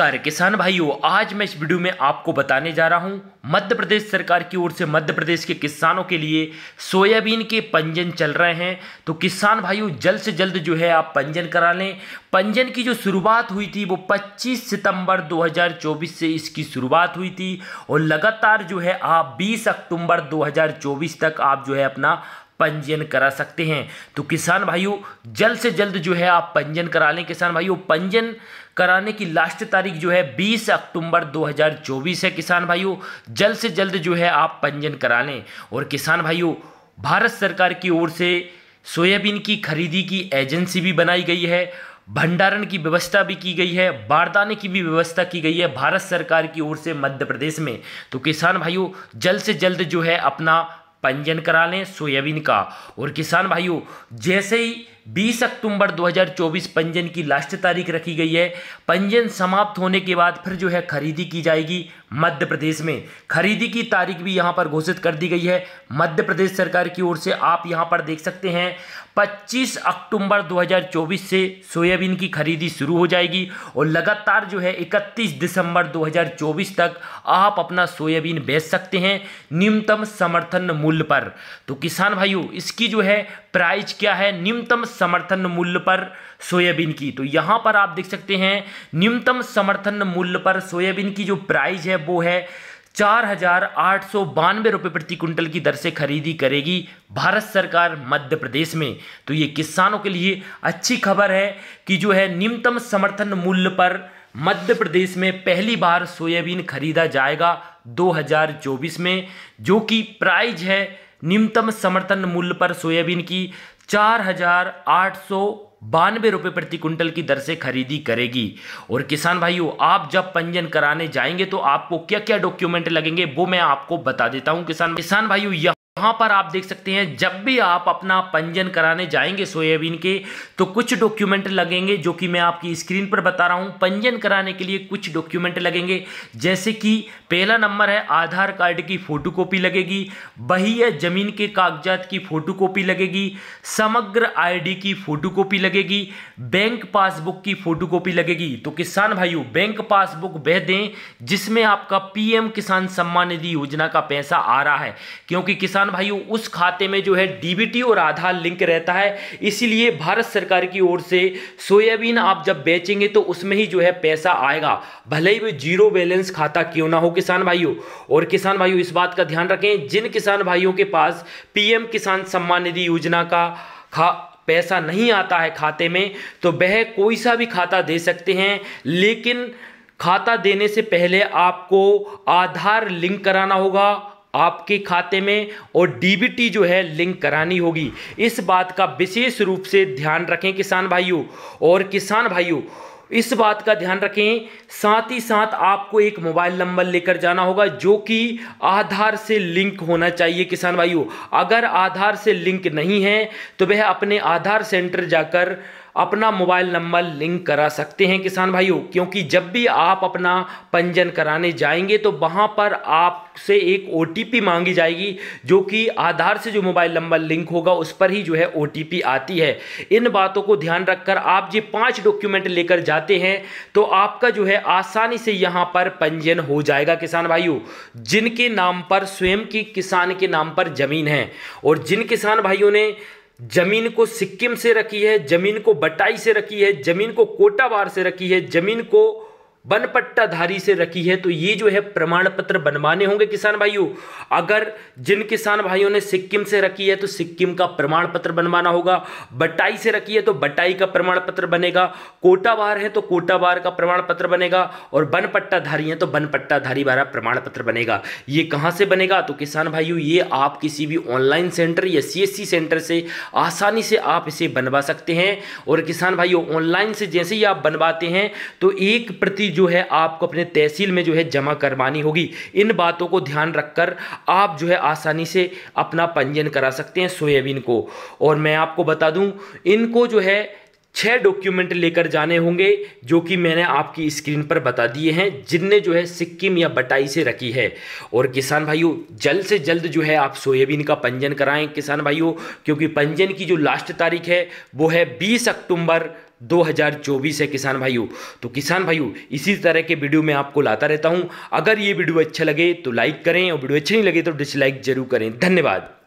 नमस्कार किसान भाइयों आज मैं इस वीडियो में आपको बताने जा रहा हूं मध्य प्रदेश सरकार की ओर से मध्य प्रदेश के किसानों के लिए सोयाबीन के पंजन चल रहे हैं तो किसान भाइयों जल्द से जल्द जो है आप पंजन करा लें पंजन की जो शुरुआत हुई थी वो 25 सितंबर 2024 से इसकी शुरुआत हुई थी और लगातार जो है आप बीस अक्टूबर दो तक आप जो है अपना पंजीयन करा सकते हैं तो किसान भाइयों जल्द से जल्द जो है आप पंजीयन करा लें किसान भाइयों पंजीयन कराने की लास्ट तारीख जो है 20 अक्टूबर 2024 है किसान भाइयों जल्द से जल्द जो है आप पंजीयन करा लें और किसान भाइयों भारत सरकार की ओर से सोयाबीन की खरीदी की एजेंसी भी बनाई गई है भंडारण की व्यवस्था भी की गई है बारदाने की भी व्यवस्था की गई है भारत सरकार की ओर से मध्य प्रदेश में तो किसान भाइयों जल्द से जल्द जो है अपना पंजीयन करा लें सोयाबीन का और किसान भाइयों जैसे ही 20 अक्टूबर 2024 पंजीयन की लास्ट तारीख रखी गई है पंजीयन समाप्त होने के बाद फिर जो है खरीदी की जाएगी मध्य प्रदेश में खरीदी की तारीख भी यहां पर घोषित कर दी गई है मध्य प्रदेश सरकार की ओर से आप यहां पर देख सकते हैं 25 अक्टूबर 2024 से सोयाबीन की खरीदी शुरू हो जाएगी और लगातार जो है 31 दिसंबर 2024 तक आप अपना सोयाबीन बेच सकते हैं न्यूनतम समर्थन मूल्य पर तो किसान भाइयों इसकी जो है प्राइस क्या है न्यूनतम समर्थन मूल्य पर सोयाबीन की तो यहाँ पर आप देख सकते हैं न्यूनतम समर्थन मूल्य पर सोयाबीन की जो प्राइस है वो है चार हजार आठ सौ बानवे रुपये प्रति क्विंटल की दर से खरीदी करेगी भारत सरकार मध्य प्रदेश में तो ये किसानों के लिए अच्छी खबर है कि जो है न्यूनतम समर्थन मूल्य पर मध्य प्रदेश में पहली बार सोयाबीन खरीदा जाएगा 2024 में जो कि प्राइज है न्यूनतम समर्थन मूल्य पर सोयाबीन की चार हजार आठ सौ बानवे रुपये प्रति क्विंटल की दर से खरीदी करेगी और किसान भाइयों आप जब पंजीयन कराने जाएंगे तो आपको क्या क्या डॉक्यूमेंट लगेंगे वो मैं आपको बता देता हूँ किसान किसान भाइयों यहाँ पर आप देख सकते हैं जब भी आप अपना पंजन कराने जाएंगे सोयाबीन के तो कुछ डॉक्यूमेंट लगेंगे जो कि मैं आपकी स्क्रीन पर बता रहा हूँ पंजन कराने के लिए कुछ डॉक्यूमेंट लगेंगे जैसे कि पहला नंबर है आधार कार्ड की फोटोकॉपी लगेगी बहिया जमीन के कागजात की फोटोकॉपी लगेगी समग्र आईडी की फोटोकॉपी लगेगी बैंक पासबुक की फोटोकॉपी लगेगी तो किसान भाइयों बैंक पासबुक वह दें जिसमें आपका पीएम किसान सम्मान निधि योजना का पैसा आ रहा है क्योंकि किसान किसान भाइयों उस खाते में जो है डीबीटी और आधार लिंक रहता है इसीलिए भारत सरकार की ओर से सोयाबीन आप जब बेचेंगे तो उसमें ही जो है पैसा आएगा भले ही वे जीरो बैलेंस खाता क्यों ना हो किसान भाइयों और किसान भाइयों इस बात का ध्यान रखें जिन किसान भाइयों के पास पीएम किसान सम्मान निधि योजना का खा पैसा नहीं आता है खाते में तो वह कोई सा भी खाता दे सकते हैं लेकिन खाता देने से पहले आपको आधार लिंक कराना होगा आपके खाते में और डीबीटी जो है लिंक करानी होगी इस बात का विशेष रूप से ध्यान रखें किसान भाइयों और किसान भाइयों इस बात का ध्यान रखें साथ ही साथ आपको एक मोबाइल नंबर लेकर जाना होगा जो कि आधार से लिंक होना चाहिए किसान भाइयों अगर आधार से लिंक नहीं है तो वह अपने आधार सेंटर जाकर अपना मोबाइल नंबर लिंक करा सकते हैं किसान भाइयों क्योंकि जब भी आप अपना पंजीयन कराने जाएंगे तो वहाँ पर आपसे एक ओ मांगी जाएगी जो कि आधार से जो मोबाइल नंबर लिंक होगा उस पर ही जो है ओ आती है इन बातों को ध्यान रखकर आप जी पाँच डॉक्यूमेंट लेकर जाते हैं तो आपका जो है आसानी से यहाँ पर पंजीयन हो जाएगा किसान भाइयों जिनके नाम पर स्वयं की किसान के नाम पर ज़मीन है और जिन किसान भाइयों ने जमीन को सिक्किम से रखी है जमीन को बटाई से रखी है जमीन को कोटावार से रखी है जमीन को बनपट्टाधारी से रखी है तो ये जो है प्रमाण पत्र बनवाने होंगे किसान भाइयों अगर जिन किसान भाइयों ने सिक्किम से रखी है तो सिक्किम का प्रमाण पत्र बनवाना होगा बटाई से रखी है तो बटाई का प्रमाण पत्र बनेगा कोटावार है तो कोटावार का प्रमाण पत्र बनेगा और बनपट्टाधारी है तो बनपट्टाधारी पट्टाधारी वाला प्रमाण पत्र बनेगा ये कहाँ से बनेगा तो किसान भाइयों ये आप किसी भी ऑनलाइन सेंटर या सी सेंटर से आसानी से आप इसे बनवा सकते हैं और किसान भाइयों ऑनलाइन से जैसे ही आप बनवाते हैं तो एक प्रति फीस जो है आपको अपने तहसील में जो है जमा करवानी होगी इन बातों को ध्यान रखकर आप जो है आसानी से अपना पंजीयन करा सकते हैं सोयाबीन को और मैं आपको बता दूं इनको जो है छह डॉक्यूमेंट लेकर जाने होंगे जो कि मैंने आपकी स्क्रीन पर बता दिए हैं जिनने जो है सिक्किम या बटाई से रखी है और किसान भाइयों जल्द से जल्द जो है आप सोयाबीन का पंजीयन कराएं किसान भाइयों क्योंकि पंजीयन की जो लास्ट तारीख है वो है बीस अक्टूबर 2024 है किसान भाइयों तो किसान भाइयों इसी तरह के वीडियो मैं आपको लाता रहता हूं अगर ये वीडियो अच्छा लगे तो लाइक करें और वीडियो अच्छी नहीं लगे तो डिसलाइक जरूर करें धन्यवाद